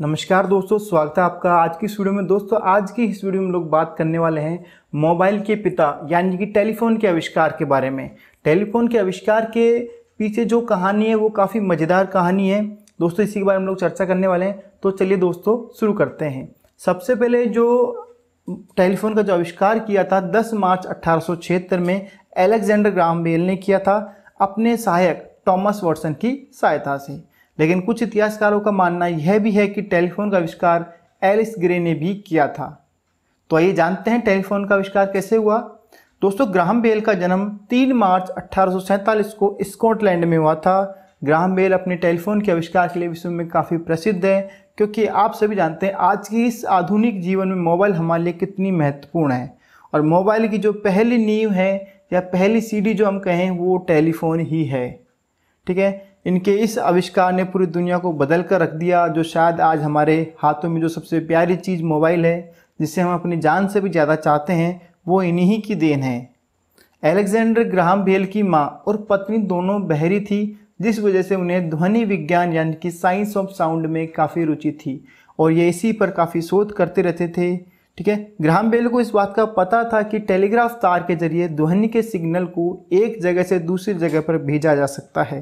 नमस्कार दोस्तों स्वागत है आपका आज की वीडियो में दोस्तों आज की इस वीडियो में लोग बात करने वाले हैं मोबाइल के पिता यानी कि टेलीफोन के आविष्कार के बारे में टेलीफोन के आविष्कार के पीछे जो कहानी है वो काफ़ी मज़ेदार कहानी है दोस्तों इसी के बारे में लोग चर्चा करने वाले हैं तो चलिए दोस्तों शुरू करते हैं सबसे पहले जो टेलीफोन का जो आविष्कार किया था दस मार्च अट्ठारह में एलेक्जेंडर ग्राम बेल ने किया था अपने सहायक टॉमस वॉटसन की सहायता से लेकिन कुछ इतिहासकारों का मानना यह भी है कि टेलीफोन का आविष्कार एलिस ग्रे ने भी किया था तो आइए जानते हैं टेलीफोन का आविष्कार कैसे हुआ दोस्तों ग्राहम बेल का जन्म 3 मार्च अट्ठारह को स्कॉटलैंड में हुआ था ग्राहम बेल अपने टेलीफोन के आविष्कार के लिए विश्व में काफ़ी प्रसिद्ध है क्योंकि आप सभी जानते हैं आज की इस आधुनिक जीवन में मोबाइल हमारे लिए कितनी महत्वपूर्ण है और मोबाइल की जो पहली नींव है या पहली सीडी जो हम कहें वो टेलीफोन ही है ठीक है इनके इस आविष्कार ने पूरी दुनिया को बदल कर रख दिया जो शायद आज हमारे हाथों में जो सबसे प्यारी चीज़ मोबाइल है जिसे हम अपनी जान से भी ज़्यादा चाहते हैं वो इन्हीं की देन है एलेक्जेंडर ग्राहम भेल की माँ और पत्नी दोनों बहरी थी जिस वजह से उन्हें ध्वनि विज्ञान यानी कि साइंस ऑफ साउंड में काफ़ी रुचि थी और ये इसी पर काफ़ी शोध करते रहते थे ठीक है ग्राहम बेल को इस बात का पता था कि टेलीग्राफ तार के जरिए ध्वनि के सिग्नल को एक जगह से दूसरी जगह पर भेजा जा सकता है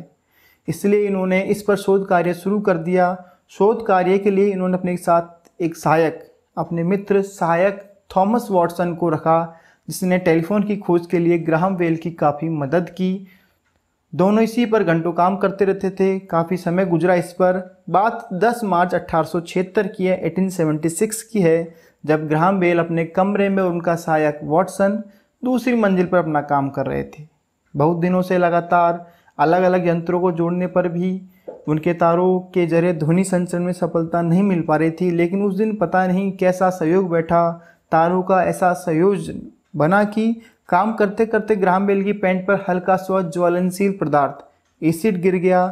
इसलिए इन्होंने इस पर शोध कार्य शुरू कर दिया शोध कार्य के लिए इन्होंने अपने साथ एक सहायक अपने मित्र सहायक थॉमस वॉटसन को रखा जिसने टेलीफोन की खोज के लिए ग्राहम वेल की काफ़ी मदद की दोनों इसी पर घंटों काम करते रहते थे काफ़ी समय गुजरा इस पर बात 10 मार्च अट्ठारह की है 1876 की है जब ग्राहम बेल अपने कमरे में उनका सहायक वॉटसन दूसरी मंजिल पर अपना काम कर रहे थे बहुत दिनों से लगातार अलग अलग यंत्रों को जोड़ने पर भी उनके तारों के जरिए ध्वनि संचरण में सफलता नहीं मिल पा रही थी लेकिन उस दिन पता नहीं कैसा सहयोग बैठा तारों का ऐसा सहयोग बना कि काम करते करते ग्राम बेल की पैंट पर हल्का स्व ज्वलनशील पदार्थ एसिड गिर गया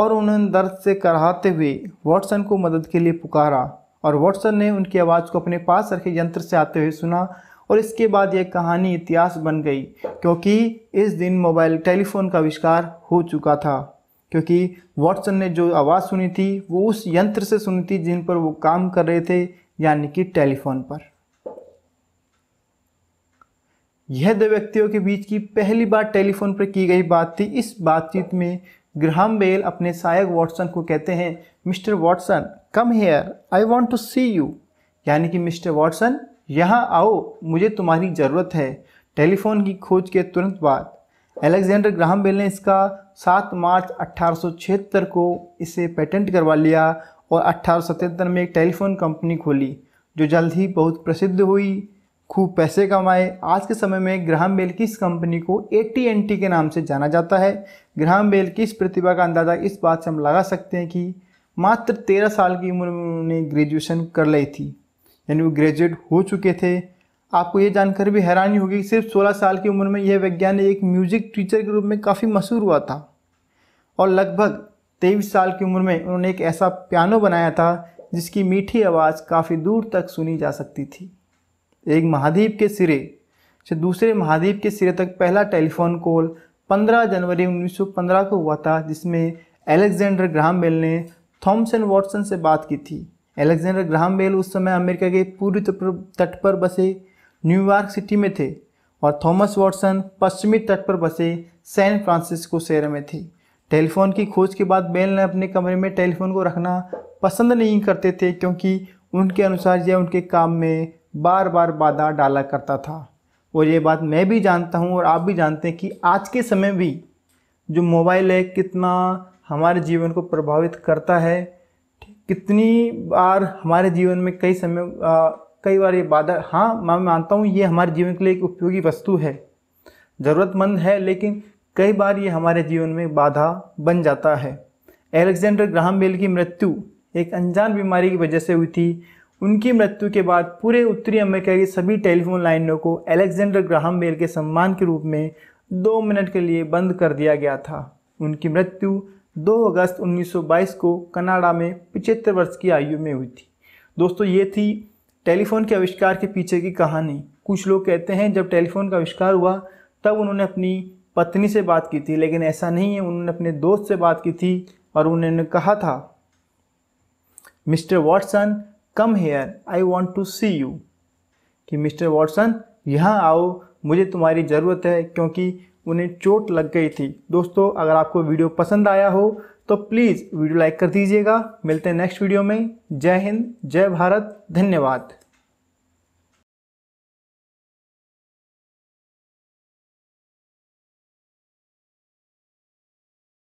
और उन्होंने दर्द से कराहते हुए वॉटसन को मदद के लिए पुकारा और वॉटसन ने उनकी आवाज़ को अपने पास रखे यंत्र से आते हुए सुना और इसके बाद यह कहानी इतिहास बन गई क्योंकि इस दिन मोबाइल टेलीफोन का आविष्कार हो चुका था क्योंकि वॉटसन ने जो आवाज़ सुनी थी वो उस यंत्र से सुनी थी जिन पर वो काम कर रहे थे यानी कि टेलीफोन पर यह दो व्यक्तियों के बीच की पहली बार टेलीफोन पर की गई बात थी इस बातचीत में ग्राहम बेल अपने सहायक वॉटसन को कहते हैं mister Watson come here I want to see you यानी कि मिस्टर वॉटसन यहाँ आओ मुझे तुम्हारी ज़रूरत है टेलीफोन की खोज के तुरंत बाद अलेक्जेंडर ग्राहम बेल ने इसका 7 मार्च अट्ठारह को इसे पेटेंट करवा लिया और अट्ठारह में एक टेलीफोन कंपनी खोली जो जल्द ही बहुत प्रसिद्ध हुई खूब पैसे कमाए आज के समय में ग्राहम बेल की इस कंपनी को ए टी के नाम से जाना जाता है ग्राहम बेल की इस प्रतिभा का अंदाज़ा इस बात से हम लगा सकते हैं कि मात्र तेरह साल की उम्र में उन्होंने ग्रेजुएशन कर ली थी यानी वो ग्रेजुएट हो चुके थे आपको ये जानकर भी हैरानी होगी कि सिर्फ 16 साल की उम्र में यह वैज्ञानिक एक म्यूजिक टीचर के रूप में काफ़ी मशहूर हुआ था और लगभग तेईस साल की उम्र में उन्होंने एक ऐसा पियानो बनाया था जिसकी मीठी आवाज़ काफ़ी दूर तक सुनी जा सकती थी एक महाद्वीप के सिरे से दूसरे महाद्वीप के सिरे तक पहला टेलीफोन कॉल 15 जनवरी 1915 को हुआ था जिसमें एलेक्जेंडर ग्राहम बेल ने थॉमसन वॉटसन से बात की थी एलेक्जेंडर ग्राहम बेल उस समय अमेरिका के पूर्वी तट पर बसे न्यूयॉर्क सिटी में थे और थॉमस वॉटसन पश्चिमी तट पर बसे सैन फ्रांसिस्को शहर में थे टेलीफोन की खोज के बाद बेल ने अपने कमरे में टेलीफोन को रखना पसंद नहीं करते थे क्योंकि उनके अनुसार यह उनके काम में बार बार बाधा डाला करता था और ये बात मैं भी जानता हूँ और आप भी जानते हैं कि आज के समय भी जो मोबाइल है कितना हमारे जीवन को प्रभावित करता है कितनी बार हमारे जीवन में कई समय कई बार ये बाधा हाँ मैं मानता हूँ ये हमारे जीवन के लिए एक उपयोगी वस्तु है ज़रूरतमंद है लेकिन कई बार ये हमारे जीवन में बाधा बन जाता है एलेक्जेंडर ग्राहम बेल की मृत्यु एक अनजान बीमारी की वजह से हुई थी उनकी मृत्यु के बाद पूरे उत्तरी अमेरिका की सभी टेलीफोन लाइनों को एलेक्जेंडर ग्राहम बेल के सम्मान के रूप में दो मिनट के लिए बंद कर दिया गया था उनकी मृत्यु 2 अगस्त 1922 को कनाडा में पिछहत्तर वर्ष की आयु में हुई थी दोस्तों ये थी टेलीफोन के आविष्कार के पीछे की कहानी कुछ लोग कहते हैं जब टेलीफोन का आविष्कार हुआ तब उन्होंने अपनी पत्नी से बात की थी लेकिन ऐसा नहीं है उन्होंने अपने दोस्त से बात की थी और उन्होंने कहा था mister Watson come here I want to see you कि मिस्टर वॉटसन यहाँ आओ मुझे तुम्हारी ज़रूरत है क्योंकि उन्हें चोट लग गई थी दोस्तों अगर आपको वीडियो पसंद आया हो तो प्लीज़ वीडियो लाइक कर दीजिएगा मिलते हैं नेक्स्ट वीडियो में जय हिंद जय भारत धन्यवाद